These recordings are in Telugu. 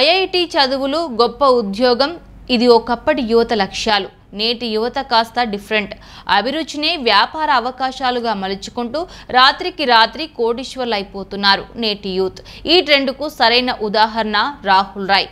ఐఐటి చదువులు గొప్ప ఉద్యోగం ఇది ఒకప్పటి యువత లక్ష్యాలు నేటి యువత కాస్త డిఫరెంట్ అభిరుచిని వ్యాపార అవకాశాలుగా మలుచుకుంటూ రాత్రికి రాత్రి కోటీశ్వర్లు అయిపోతున్నారు నేటి యూత్ ఈ ట్రెండ్కు సరైన ఉదాహరణ రాహుల్ రాయ్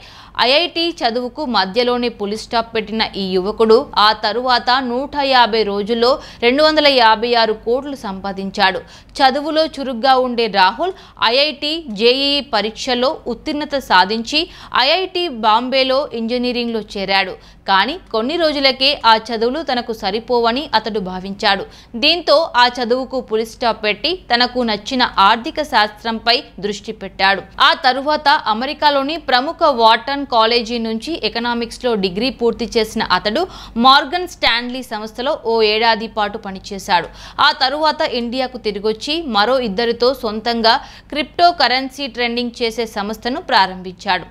ఐఐటి చదువుకు మధ్యలోనే పులి స్టాప్ పెట్టిన ఈ యువకుడు ఆ తరువాత నూట యాభై రోజుల్లో రెండు వందల యాభై ఆరు కోట్లు సంపాదించాడు చదువులో చురుగ్గా ఉండే రాహుల్ ఐఐటి జేఈఈ పరీక్షలో ఉత్తీర్ణత సాధించి ఐఐటి బాంబేలో ఇంజనీరింగ్లో చేరాడు కానీ కొన్ని రోజులకే ఆ చదువులు తనకు సరిపోవని అతడు భావించాడు దీంతో ఆ చదువుకు పులి స్టాప్ పెట్టి తనకు నచ్చిన ఆర్థిక శాస్త్రంపై దృష్టి పెట్టాడు ఆ తరువాత అమెరికాలోని ప్రముఖ వాటన్ కాలేజీ నుంచి ఎకనామిక్స్లో డిగ్రీ పూర్తి చేసిన అతడు మార్గన్ స్టాన్లీ సంస్థలో ఓ ఏడాది పాటు పనిచేశాడు ఆ తరువాత ఇండియాకు తిరిగొచ్చి మరో ఇద్దరితో సొంతంగా క్రిప్టో కరెన్సీ ట్రెండింగ్ చేసే సంస్థను ప్రారంభించాడు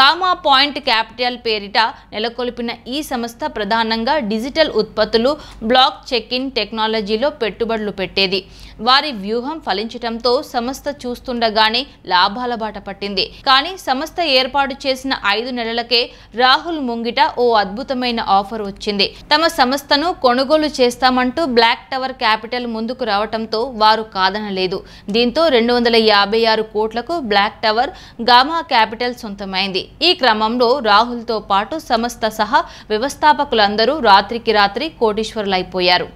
గామా పాయింట్ క్యాపిటల్ పేరిట నెలకొల్పిన ఈ సంస్థ ప్రధానంగా డిజిటల్ ఉత్పత్తులు బ్లాక్ చెక్ ఇన్ టెక్నాలజీలో పెట్టుబడులు పెట్టేది వారి వ్యూహం ఫలించటంతో సంస్థ చూస్తుండగానే లాభాల బాట పట్టింది కానీ సంస్థ ఏర్పాటు చేసిన ఐదు నెలలకే రాహుల్ ముంగిట ఓ అద్భుతమైన ఆఫర్ వచ్చింది తమ సంస్థను కొనుగోలు చేస్తామంటూ బ్లాక్ టవర్ క్యాపిటల్ ముందుకు రావటంతో వారు కాదనలేదు దీంతో రెండు వందల యాభై ఆరు కోట్లకు బ్లాక్ టవర్ గామా క్యాపిటల్ సొంతమైంది ఈ క్రమంలో రాహుల్తో పాటు సంస్థ సహా వ్యవస్థాపకులందరూ రాత్రికి రాత్రి కోటీశ్వరులైపోయారు